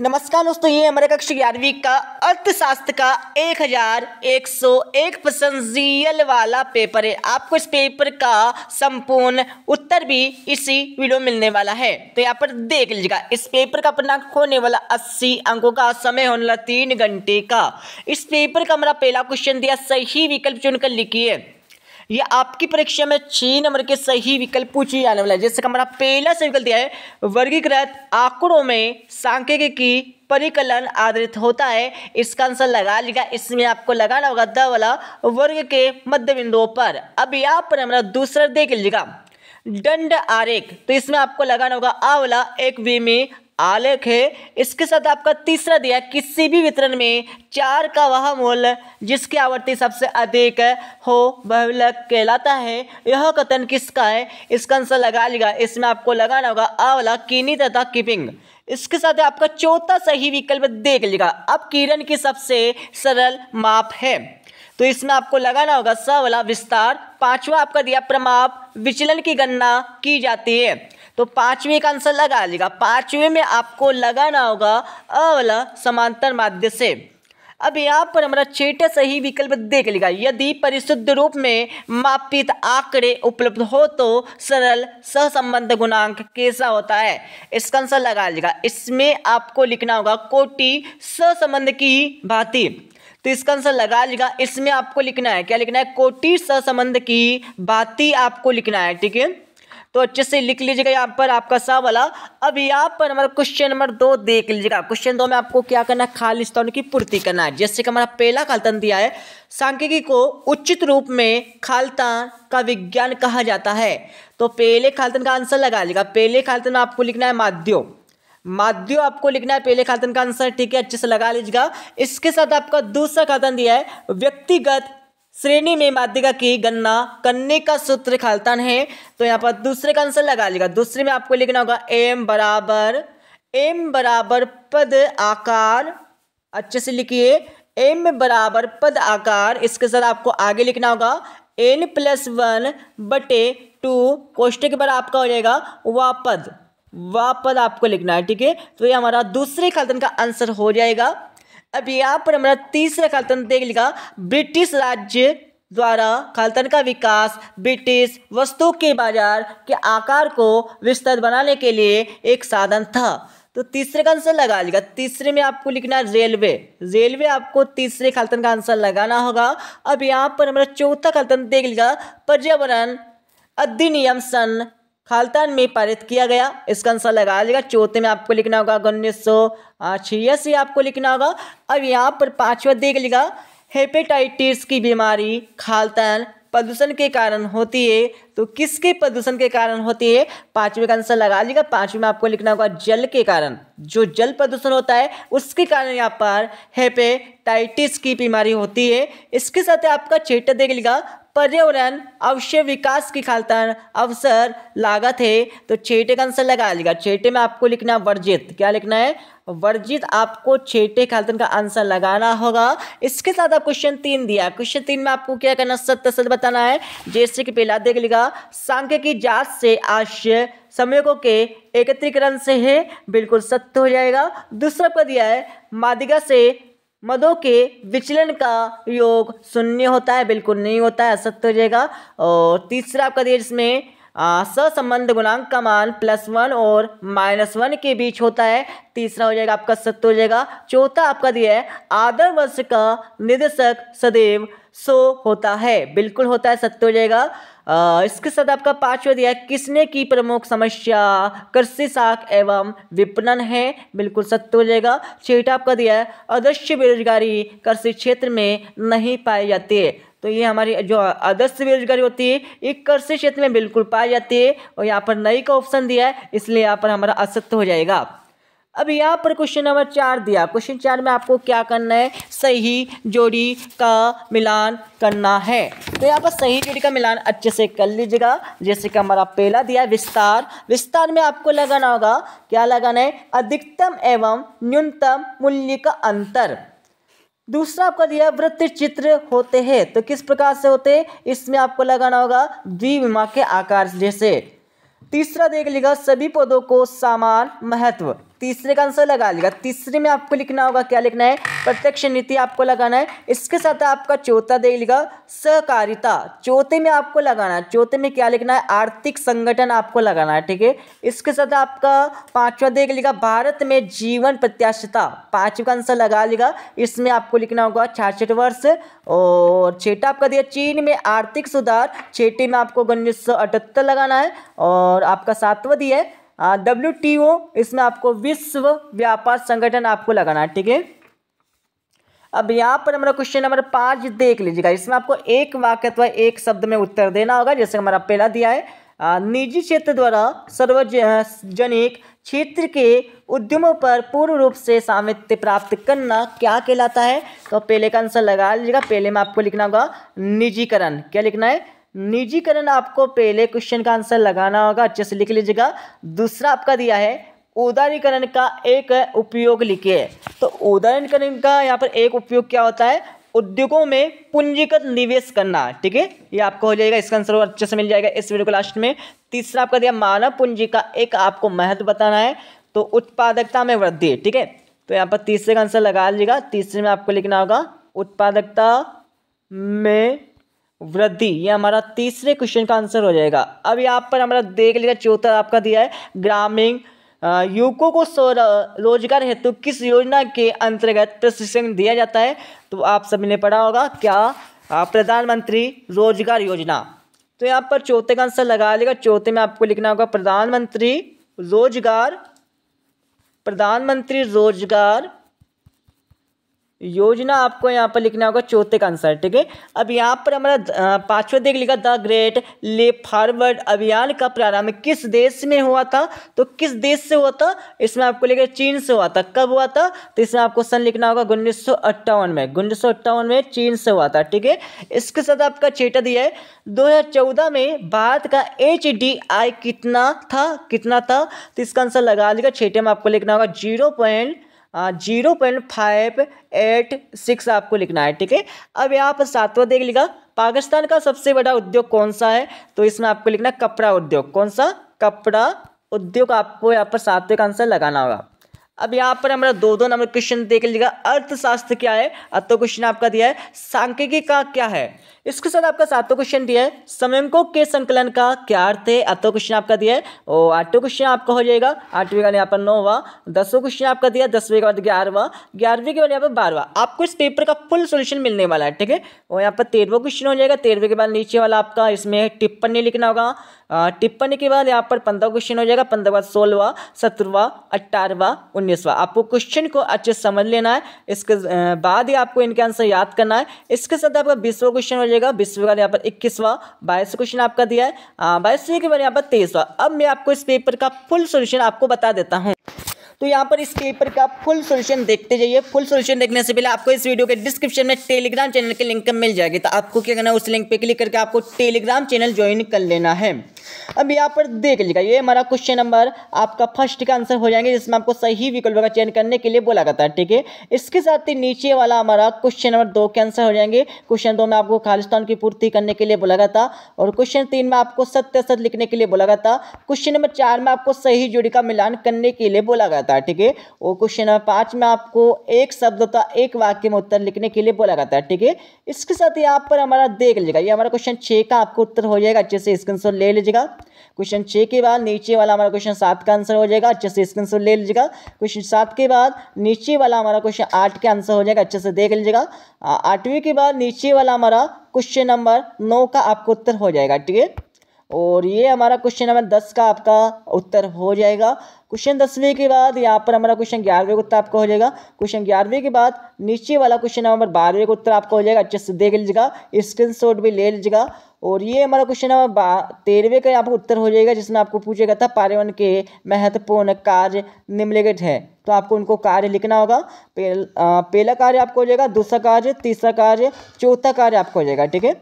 नमस्कार दोस्तों ये हमारे कक्ष ग्यारहवीं का अर्थशास्त्र का एक हजार एक सौ एक परसेंट वाला पेपर है आपको इस पेपर का संपूर्ण उत्तर भी इसी वीडियो में मिलने वाला है तो यहाँ पर देख लीजिएगा इस पेपर का अपना होने वाला अस्सी अंकों का समय होने वाला तीन घंटे का इस पेपर का हमारा पहला क्वेश्चन दिया सही विकल्प चुनकर लिखिए यह आपकी परीक्षा में छह नंबर के सही विकल्प पूछे जाने वाला है जैसे हमारा पहला सही विकल्प दिया है वर्गीकृत आंकड़ों में सांख्यिकी की परिकलन आधारित होता है इसका आंसर लगा लिया इसमें आपको लगाना होगा द वाला वर्ग के मध्य बिंदुओं पर अब यहाँ पर हमारा दूसरा देख लीजिएगा दंड आरेख तो इसमें आपको लगाना होगा आ वाला एक वी में आलेख है इसके साथ आपका तीसरा दिया किसी भी वितरण में चार का वह मूल जिसकी आवृत्ति सबसे अधिक हो वह कहलाता है यह कथन किसका है इसका आंसर लगा लेगा इसमें आपको लगाना होगा आवला कीनी तथा किपिंग इसके साथ आपका चौथा सही विकल्प देख लेगा अब किरण की सबसे सरल माप है तो इसमें आपको लगाना होगा स वाला विस्तार पांचवा आपका दिया प्रमाप विचलन की गणना की जाती है तो पांचवी का आंसर लगा लेगा पांचवी में आपको लगाना होगा अ वाला समांतर माध्य से अब यहाँ पर हमारा छेटे सही विकल्प देख लेगा यदि परिशुद्ध रूप में मापित आंकड़े उपलब्ध हो तो सरल सहसंबंध गुणांक कैसा होता है इसका आंसर लगा लेगा इसमें आपको लिखना होगा कोटि सहसंबंध की भांति तो इसका आंसर लगा लेगा इसमें आपको लिखना है क्या लिखना है कोटि सहसंबंध की भांति आपको लिखना है ठीक है तो अच्छे से लिख लीजिएगा यहाँ पर आपका सा वाला अब यहाँ पर हमारा क्वेश्चन नंबर दो देख लीजिएगा क्वेश्चन दो में आपको क्या करना है स्थान की पूर्ति करना है जैसे कि हमारा पहला खालतन दिया है सांख्यिकी को उचित रूप में खालतान का विज्ञान कहा जाता है तो पहले खालतन का आंसर लगा लीजिएगा पहले खालतन आपको लिखना है माध्यो माध्यो आपको लिखना है पहले खातन का आंसर ठीक है अच्छे से लगा लीजिएगा इसके साथ आपका दूसरा खातन दिया है व्यक्तिगत श्रेणी में माध्यिका की गणना करने का सूत्र खालतन है तो यहाँ पर दूसरे का आंसर लगा लेगा दूसरे में आपको लिखना होगा एम बराबर एम बराबर पद आकार अच्छे से लिखिए एम बराबर पद आकार इसके साथ आपको आगे लिखना होगा एन प्लस वन बटे टू कोष्ट के बाद आपका हो जाएगा पद व पद आपको लिखना है ठीक है तो ये हमारा दूसरे खालतन का आंसर हो जाएगा अब यहाँ पर हमारा तीसरा खालतन देख लिखा ब्रिटिश राज्य द्वारा खालतन का विकास ब्रिटिश वस्तु के बाजार के आकार को विस्तृत बनाने के लिए एक साधन था तो तीसरे का आंसर लगा लिखा तीसरे में आपको लिखना रेलवे रेलवे आपको तीसरे खालतन का आंसर लगाना होगा अब यहाँ पर हमारा चौथा खालतन देख लिखा पर्यावरण अधिनियम सन खालतान में पारित किया गया इसका आंसर लगा लेगा चौथे में आपको लिखना होगा उन्नीस सौ छियासी आपको लिखना होगा अब यहाँ पर पाँचवा देख लेगा हेपेटाइटिस की बीमारी खालतान प्रदूषण के कारण होती है तो किसके प्रदूषण के कारण होती है पांचवें का आंसर लगा लीजिएगा पांचवें में आपको लिखना होगा जल के कारण जो जल प्रदूषण होता है उसके कारण यहाँ पर हेपेटाइटिस की बीमारी होती है इसके साथ आपका छेटा देख लीजिएगा पर्यावरण अवश्य विकास की खालतन अवसर लागत है तो छेटे का आंसर लगा लेगा छेटे में आपको लिखना वर्जित क्या लिखना है वर्जित आपको छेटे खालतन का आंसर लगाना होगा इसके साथ आप क्वेश्चन तीन दिया क्वेश्चन तीन में आपको क्या करना सत्य सत्य बताना है जैसे कि पहला देख लेगा सांख्य की जात से आश्य समयों के एकत्रीकरण से है बिल्कुल सत्य हो जाएगा दूसरा पद दिया है मादिका से मदों के विचलन का योग शून्य होता है बिल्कुल नहीं होता है असत्य हो जाएगा और तीसरा आपका दिए जिसमें सबंध गुणांक का मान प्लस वन और माइनस वन के बीच होता है तीसरा हो जाएगा आपका सत्य हो जाएगा चौथा आपका दिया है आदर वर्ष का निदेशक सदैव सो होता है बिल्कुल होता है सत्य हो जाएगा इसके साथ आपका पांचवा दिया किसने की प्रमुख समस्या कृषि साख एवं विपणन है बिल्कुल सत्य हो जाएगा छठा आपका दिया है अदृश्य बेरोजगारी कृषि क्षेत्र में नहीं पाई जाती है तो ये हमारी जो अदृश्य बेरोजगारी होती है ये कृषि क्षेत्र में बिल्कुल पाई जाती है और यहाँ पर नई का ऑप्शन दिया है इसलिए यहाँ पर हमारा असत्य हो जाएगा अब यहाँ पर क्वेश्चन नंबर चार दिया क्वेश्चन चार में आपको क्या करना है सही जोड़ी का मिलान करना है तो यहाँ पर सही जोड़ी का मिलान अच्छे से कर लीजिएगा जैसे कि हमारा पहला दिया विस्तार विस्तार में आपको लगाना होगा क्या लगाना है अधिकतम एवं न्यूनतम मूल्य का अंतर दूसरा आपका दिया वृत्त चित्र होते हैं तो किस प्रकार से होते हैं इसमें आपको लगाना होगा द्विविमा के आकार जैसे तीसरा देख लीजिएगा सभी पौधों को समान महत्व तीसरे का आंसर लगा लेगा तीसरे में आपको लिखना होगा क्या लिखना है प्रत्यक्ष नीति आपको लगाना है इसके साथ आपका चौथा दे देगा सहकारिता चौथे में आपको लगाना है चौथे में क्या लिखना है आर्थिक संगठन आपको लगाना है ठीक है इसके साथ आपका पांचवा देख लेगा भारत में जीवन प्रत्याशिता पांचवा आंसर लगा लेगा इसमें आपको लिखना होगा छियासठ वर्ष और छठा आपका दिया चीन में आर्थिक सुधार छठे में आपको उन्नीस लगाना है और आपका सातवा दिया है डब्ल्यू टी ओ इसमें आपको विश्व व्यापार संगठन आपको लगाना है ठीक है अब यहाँ पर हमारा क्वेश्चन नंबर पाँच देख लीजिएगा इसमें आपको एक वाक्य अथवा एक शब्द में उत्तर देना होगा जैसे हमारा पहला दिया है निजी क्षेत्र द्वारा सर्वजनिक क्षेत्र के उद्यमों पर पूर्ण रूप से सामित्य प्राप्त करना क्या कहलाता है तो पहले का आंसर लगा लीजिएगा पहले में आपको लिखना होगा निजीकरण क्या लिखना है निजीकरण आपको पहले क्वेश्चन का आंसर लगाना होगा अच्छे से लिख लीजिएगा दूसरा आपका दिया है उदारीकरण का एक उपयोग लिखिए तो उदारीकरण का यहाँ पर एक उपयोग क्या होता है उद्योगों में पूंजीगत निवेश करना ठीक है ये आपको हो जाएगा इसका आंसर अच्छे से मिल जाएगा इस वीडियो को लास्ट में तीसरा आपका दिया मानव पूंजी का एक आपको महत्व बताना है तो उत्पादकता में वृद्धि ठीक है तो यहाँ पर तीसरे का आंसर लगा लीजिएगा तीसरे में आपको लिखना होगा उत्पादकता में वृद्धि ये हमारा तीसरे क्वेश्चन का आंसर हो जाएगा अब यहाँ पर हमारा देख लिया चौथा आपका दिया है ग्रामीण युवकों को रोजगार हेतु किस योजना के अंतर्गत प्रशिक्षण दिया जाता है तो आप सभी ने पढ़ा होगा क्या प्रधानमंत्री रोजगार योजना तो यहाँ पर चौथे का आंसर लगा लेगा चौथे में आपको लिखना होगा प्रधानमंत्री रोजगार प्रधानमंत्री रोजगार योजना आपको यहाँ पर लिखना होगा चौथे का आंसर ठीक है अब यहाँ पर हमारा पांचवा देख लिखा द ग्रेट ले फॉरवर्ड अभियान का प्रारंभ किस देश में हुआ था तो किस देश से हुआ था इसमें आपको लिखा चीन से हुआ था कब हुआ था तो इसमें आपको सन लिखना होगा उन्नीस में उन्नीस में चीन से हुआ था ठीक है इसके साथ आपका चेटा दिया है दो में भारत का एच कितना था कितना था तो इसका आंसर लगा देगा छेटे में आपको लिखना होगा zero point zero point five eight six आपको लिखना है ठीक है अब यहाँ पर सातवा देख लिखा पाकिस्तान का सबसे बड़ा उद्योग कौन सा है तो इसमें आपको लिखना कपड़ा उद्योग कौन सा कपड़ा उद्योग आपको यहाँ पर सातवें का आंसर लगाना होगा अब यहाँ पर हमारा दो दो नंबर क्वेश्चन देख लीजिएगा अर्थशास्त्र क्या है अतो क्वेश्चन आपका दिया है सांख्यिकी का क्या है इसके साथ आपका सातों क्वेश्चन दिया है समयको के संकलन का क्या अर्थ है अतो क्वेश्चन आपका दिया है और आठों क्वेश्चन आपका हो जाएगा आठवीं का यहाँ पर नौवा दसों क्वेश्चन आपका दिया दसवीं के बाद ग्यारहवा ग्यारहवीं के बाद यहाँ पर बारहवा आपको इस पेपर का फुल सोल्यूशन मिलने वाला है ठीक है और यहाँ पर तेरहवा क्वेश्चन हो जाएगा तेरहवें के बाद नीचे वाला आपका इसमें टिप्पणी लिखना होगा टिप्पणी के बाद यहाँ पर पंद्रह क्वेश्चन हो जाएगा पंद्रहवा सोलहवा सत्रहवा अट्ठारहवा उन्नीसवा आपको क्वेश्चन को अच्छे से समझ लेना है इसके बाद ही आपको इनके आंसर याद करना है इसके साथ आपका बीसवा क्वेश्चन हो जाएगा बीसवें बाद यहाँ पर इक्कीसवा बाईस क्वेश्चन आपका दिया है बाईसवें के बाद यहाँ पर तेईसवा अब मैं आपको इस पेपर का फुल सोल्यूशन आपको बता देता हूँ तो यहाँ पर इस पेपर का फुल सोल्यूशन देखते जाइए फुल सोल्यूशन देखने से पहले आपको इस वीडियो के डिस्क्रिप्शन में टेलीग्राम चैनल के लिंक मिल जाएगी तो आपको क्या करना है उस लिंक पर क्लिक करके आपको टेलीग्राम चैनल ज्वाइन कर लेना है अब यहाँ पर देख लीजिएगा ये हमारा क्वेश्चन नंबर आपका फर्स्ट का आंसर हो जाएंगे जिसमें आपको सही विकल्प का चयन करने के लिए बोला जाता है ठीक है इसके साथ ही नीचे वाला हमारा क्वेश्चन नंबर दो के आंसर हो जाएंगे क्वेश्चन दो में आपको खालिस्तान की पूर्ति करने के लिए बोला गया था और क्वेश्चन तीन में आपको सत्य सत लिखने के लिए बोला गया था क्वेश्चन नंबर चार में आपको सही जुड़ी का मिलान करने के लिए बोला गया था ठीक है और क्वेश्चन नंबर पाँच में आपको एक शब्द का एक वाक्य में उत्तर लिखने के लिए बोला जाता है ठीक है इसके साथ ही आप पर हमारा देख लीजिएगा ये हमारा क्वेश्चन छः का आपको उत्तर हो जाएगा अच्छे से स्क्रीन ले लीजिएगा लीजिएगा क्वेश्चन छः के बाद नीचे वाला हमारा क्वेश्चन सात का आंसर हो जाएगा अच्छे से स्क्रीन शॉट ले लीजिएगा क्वेश्चन सात के बाद नीचे वाला हमारा क्वेश्चन आठ के आंसर हो जाएगा अच्छे से देख लीजिएगा आठवीं के बाद नीचे वाला हमारा क्वेश्चन नंबर नौ का आपको उत्तर हो जाएगा ठीक है और ये हमारा क्वेश्चन नंबर दस का आपका उत्तर हो जाएगा क्वेश्चन दसवीं के बाद यहाँ पर हमारा क्वेश्चन ग्यारहवें का उत्तर आपका हो जाएगा क्वेश्चन ग्यारहवीं के बाद नीचे वाला क्वेश्चन नंबर बारहवें का उत्तर आपका हो जाएगा अच्छे से देख लीजिएगा स्क्रीनशॉट भी ले लीजिएगा और ये हमारा क्वेश्चन नंबर तेरहवें का यहाँ उत्तर हो जाएगा जिसमें आपको पूछेगा था पर्यावरण के महत्वपूर्ण कार्य निम्नलिखित है तो आपको उनको कार्य लिखना होगा पहला पेल, कार्य आपको हो जाएगा दूसरा कार्य तीसरा कार्य चौथा कार्य आपको हो जाएगा ठीक है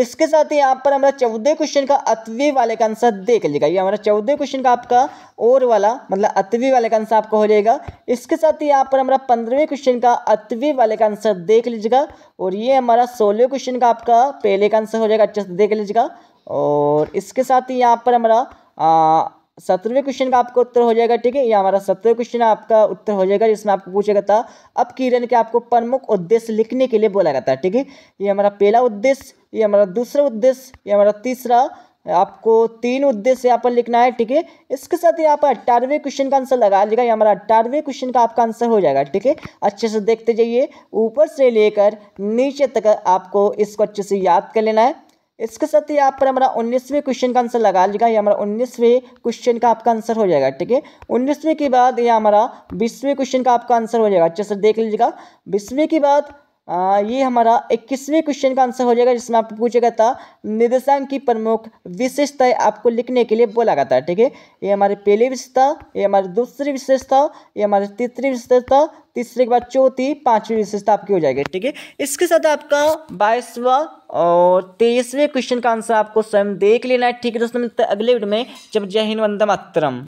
इसके साथ ही यहाँ पर हमारा चौदह क्वेश्चन का अतवी वाले का आंसर देख लीजिएगा ये हमारा चौदह क्वेश्चन का आपका और वाला मतलब अतवी वाले का आंसर आपका हो जाएगा इसके साथ ही यहाँ पर हमारा पंद्रहवें क्वेश्चन का अतवी वाले का आंसर देख लीजिएगा और ये हमारा सोलह क्वेश्चन का आपका पहले का आंसर हो जाएगा अच्छे से देख लीजिएगा और इसके साथ ही यहाँ पर हमारा सत्रहवें क्वेश्चन का आपका उत्तर हो जाएगा ठीक है ये हमारा सत्रहवें क्वेश्चन आपका उत्तर हो जाएगा जिसमें आपको पूछा गया था अब किरण के आपको प्रमुख उद्देश्य लिखने के लिए बोला जाता है ठीक है ये हमारा पहला उद्देश्य ये हमारा दूसरा उद्देश्य ये हमारा तीसरा आपको तीन उद्देश्य यहाँ पर लिखना है ठीक है इसके साथ ही यहाँ पर अट्ठारहवें क्वेश्चन का आंसर लगा लीजिएगा ये हमारा अट्ठारहवें क्वेश्चन का आपका आंसर हो जाएगा ठीक है अच्छे से देखते जाइए ऊपर से लेकर नीचे तक आपको इसको अच्छे से याद कर लेना है इसके साथ ही यहाँ पर हमारा उन्नीसवें क्वेश्चन का आंसर लगा लीजिएगा ये हमारा उन्नीसवें क्वेश्चन का आपका आंसर हो जाएगा ठीक है उन्नीसवें के बाद ये हमारा बीसवें क्वेश्चन का आपका आंसर हो जाएगा अच्छे से देख लीजिएगा बीसवें के बाद ये हमारा इक्कीसवें क्वेश्चन का आंसर हो जाएगा जिसमें आपको पूछा गया था निर्देशांक की प्रमुख विशेषताएं आपको लिखने के लिए बोला गया था ठीक है ये हमारी पहली विशेषता ये हमारी दूसरी विशेषता ये हमारी तीसरी विशेषता तीसरे के बाद चौथी पांचवी विशेषता आपकी हो जाएगी ठीक है इसके साथ आपका बाईसवा और तेईसवें क्वेश्चन का आंसर आपको स्वयं देख लेना है ठीक है दोस्तों मिलते अगले वीडियो में जब जय हिंद वंदे मातरम